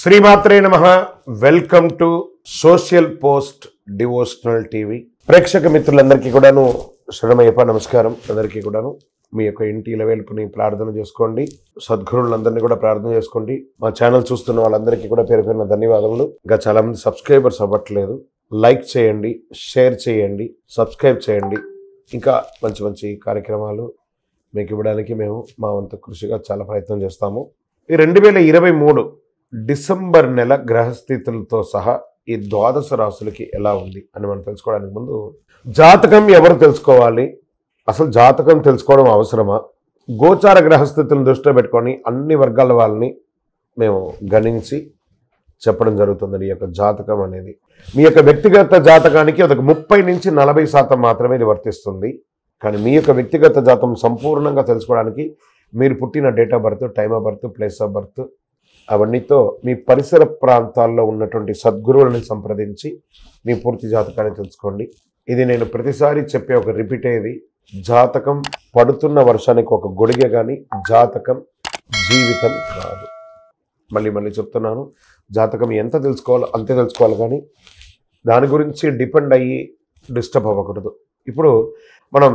శ్రీమాత్రే నమ welcome to social post devotional TV ప్రేక్షక మిత్రులందరికీ కూడాను శరణమయ్యప్ప నమస్కారం అందరికీ కూడాను మీ యొక్క ఇంటి ఇలవేల్పుని ప్రార్థన చేసుకోండి సద్గురులందరినీ కూడా ప్రార్థన చేసుకోండి మా ఛానల్ చూస్తున్న వాళ్ళందరికీ కూడా పేరు పేరున ధన్యవాదములు ఇంకా చాలామంది సబ్స్క్రైబర్స్ అవ్వట్లేదు లైక్ చేయండి షేర్ చేయండి సబ్స్క్రైబ్ చేయండి ఇంకా మంచి మంచి కార్యక్రమాలు మీకు ఇవ్వడానికి మేము మా వంతు కృషిగా చాలా ప్రయత్నం చేస్తాము ఈ రెండు వేల ఇరవై మూడు డిసెంబర్ నెల గ్రహస్థితులతో సహా ఈ ద్వాదశ రాశులకి ఎలా ఉంది అని మనం తెలుసుకోవడానికి ముందు జాతకం ఎవరు తెలుసుకోవాలి అసలు జాతకం తెలుసుకోవడం అవసరమా గోచార గ్రహస్థితులను దృష్టిలో పెట్టుకొని అన్ని వర్గాల వాళ్ళని మేము గణించి చెప్పడం జరుగుతుంది ఈ యొక్క జాతకం అనేది మీ యొక్క వ్యక్తిగత జాతకానికి అదొక ముప్పై నుంచి నలభై శాతం మాత్రమే ఇది వర్తిస్తుంది కానీ మీ యొక్క వ్యక్తిగత జాతం సంపూర్ణంగా తెలుసుకోవడానికి మీరు పుట్టిన date of birth time of birth place of birth అవన్నీతో మీ పరిసర ప్రాంతాల్లో ఉన్నటువంటి సద్గురువులను సంప్రదించి మీ పూర్తి జాతకాన్ని తెలుసుకోండి ఇది నేను ప్రతిసారి చెప్పే ఒక రిపీట్ అయ్యేది జాతకం పడుతున్న వర్షానికి ఒక గొడిగ కానీ జాతకం జీవితం కాదు మళ్ళీ మళ్ళీ చెప్తున్నాను జాతకం ఎంత తెలుసుకోవాలో అంతే తెలుసుకోవాలి కానీ దాని గురించి డిపెండ్ అయ్యి డిస్టర్బ్ అవ్వకూడదు ఇప్పుడు మనం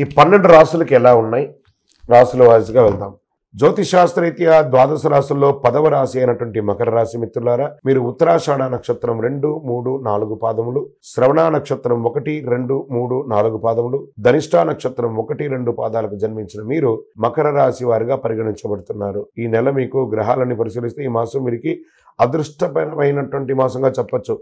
ఈ పన్నెండు రాసులకి ఎలా ఉన్నాయి రాసుల వాయిస్గా వెళ్దాం జ్యోతిశాస్త్రరీత్యా ద్వాదశ రాశుల్లో పదవ రాశి అయినటువంటి మకర రాశి మిత్రులారా మీరు ఉత్తరాషాఢ నక్షత్రం రెండు మూడు నాలుగు పాదములు శ్రవణ నక్షత్రం ఒకటి రెండు మూడు నాలుగు పాదములు ధనిష్టా నక్షత్రం ఒకటి రెండు పాదాలకు జన్మించిన మీరు మకర రాశి వారిగా పరిగణించబడుతున్నారు ఈ నెల మీకు గ్రహాలని పరిశీలిస్తే ఈ మాసం మీరికి అదృష్టమైనటువంటి మాసంగా చెప్పచ్చు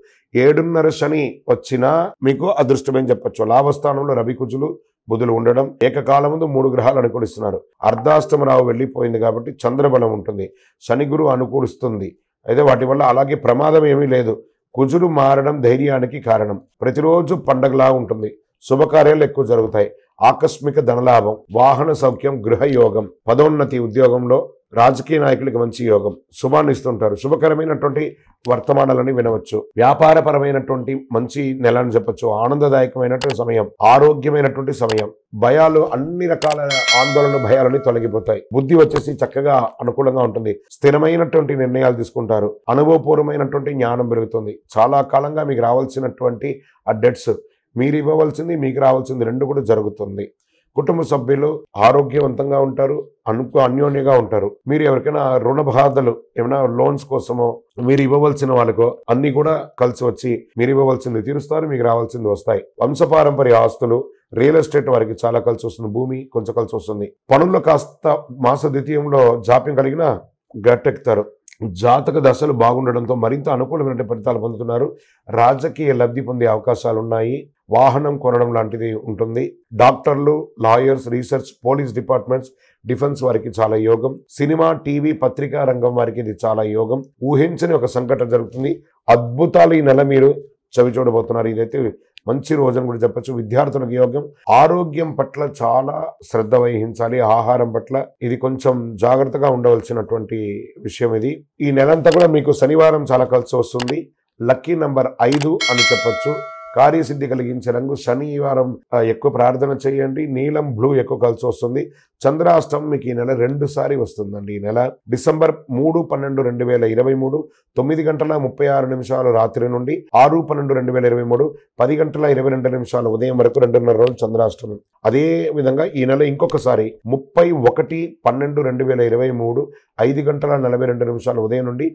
ఏడున్నర శని వచ్చినా మీకు అదృష్టమని చెప్పచ్చు లాభస్థానంలో రవి కుజులు బుధులు ఉండడం ఏకకాలముందు మూడు గ్రహాలు అనుకూలిస్తున్నారు అర్ధాష్టమరావు వెళ్ళిపోయింది కాబట్టి చంద్రబలం ఉంటుంది శని గురు అనుకూలిస్తుంది అయితే వాటి వల్ల అలాగే ప్రమాదం ఏమీ లేదు కుజులు మారడం ధైర్యానికి కారణం ప్రతిరోజు పండగలా ఉంటుంది శుభకార్యాలు ఎక్కువ జరుగుతాయి ఆకస్మిక ధనలాభం వాహన సౌఖ్యం గృహయోగం పదోన్నతి ఉద్యోగంలో రాజకీయ నాయకులకు మంచి యోగం శుభాన్ని ఇస్తుంటారు శుభకరమైనటువంటి వర్తమానాలని వినవచ్చు వ్యాపారపరమైనటువంటి మంచి నెల అని చెప్పచ్చు ఆనందదాయకమైనటువంటి సమయం ఆరోగ్యమైనటువంటి సమయం భయాలు అన్ని రకాల ఆందోళన భయాలని తొలగిపోతాయి బుద్ధి వచ్చేసి చక్కగా అనుకూలంగా ఉంటుంది స్థిరమైనటువంటి నిర్ణయాలు తీసుకుంటారు అనుభవపూర్వమైనటువంటి జ్ఞానం పెరుగుతుంది చాలా కాలంగా మీకు రావాల్సినటువంటి ఆ మీరు ఇవ్వవలసింది మీకు రావాల్సింది రెండు కూడా జరుగుతుంది కుటుంబ సభ్యులు ఆరోగ్యవంతంగా ఉంటారు అనుకు అన్యోన్యంగా ఉంటారు మీరు ఎవరికైనా రుణ బాధలు ఏమైనా లోన్స్ కోసమో మీరు ఇవ్వవలసిన వాళ్ళకో అన్ని కూడా కలిసి వచ్చి మీరు ఇవ్వవలసింది తీరుస్తారు మీకు రావాల్సింది వస్తాయి వంశపారంపర్య ఆస్తులు రియల్ ఎస్టేట్ వారికి చాలా కలిసి వస్తుంది భూమి కొంచెం కలిసి వస్తుంది పనుల్లో కాస్త మాస ద్వితీయంలో జాప్యం కలిగిన గట్టెక్కుతారు జాతక దశలు బాగుండడంతో మరింత అనుకూలమైన ఫలితాలు పొందుతున్నారు రాజకీయ లబ్ధి పొందే అవకాశాలు ఉన్నాయి వాహనం కొనడం లాంటిది ఉంటుంది డాక్టర్లు lawyers research police departments defence వారికి చాలా యోగం సినిమా టీవీ పత్రికా రంగం వారికి ఇది చాలా యోగం ఊహించని ఒక సంఘటన జరుగుతుంది అద్భుతాలు ఈ నెల మీరు చవి చూడబోతున్నారు ఇదైతే మంచి రోజును కూడా చెప్పచ్చు విద్యార్థులకు యోగం ఆరోగ్యం పట్ల చాలా శ్రద్ధ వహించాలి ఆహారం పట్ల ఇది కొంచెం జాగ్రత్తగా ఉండవలసినటువంటి విషయం ఇది ఈ నెలంతా కూడా మీకు శనివారం చాలా కలిసి వస్తుంది లక్కీ నంబర్ ఐదు అని చెప్పచ్చు కార్యసిద్ధి కలిగించే రంగు శనివారం ఎక్కువ ప్రార్థన చేయండి నీలం బ్లూ ఎక్కువ కలిసి వస్తుంది చంద్రాష్టమం మీకు ఈ నెల రెండుసారి వస్తుందండి ఈ నెల డిసెంబర్ మూడు పన్నెండు రెండు వేల ఇరవై మూడు తొమ్మిది గంటల ముప్పై ఆరు నిమిషాలు రాత్రి నుండి ఆరు పన్నెండు రెండు వేల ఇరవై మూడు పది గంటల ఇరవై రెండు నిమిషాలు ఉదయం వరకు రెండున్నర రోజులు చంద్రాష్టమం అదే విధంగా ఈ నెల ఇంకొకసారి ముప్పై ఒకటి పన్నెండు రెండు వేల ఇరవై మూడు ఐదు గంటల నలభై రెండు నిమిషాలు ఉదయం నుండి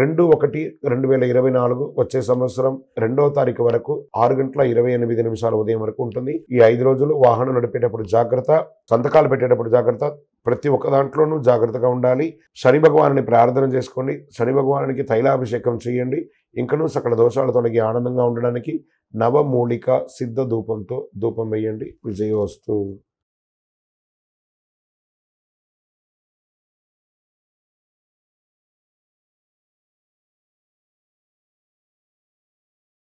రెండు ఒకటి రెండు వేల ఇరవై నాలుగు వచ్చే సంవత్సరం రెండో తారీఖు వరకు ఆరు గంటల ఇరవై ఎనిమిది నిమిషాల ఉదయం వరకు ఉంటుంది ఈ ఐదు రోజులు వాహనం నడిపేటప్పుడు జాగ్రత్త సంతకాలు పెట్టేటప్పుడు జాగ్రత్త ప్రతి ఒక్క దాంట్లోనూ జాగ్రత్తగా ఉండాలి శని భగవానుని ప్రార్థన చేసుకోండి శని భగవానికి తైలాభిషేకం చేయండి ఇంకనూ సకల దోషాలు తొలగి ఆనందంగా ఉండడానికి నవమూలిక సిద్ధ ధూపంతో ధూపం వేయండి విజయవస్తు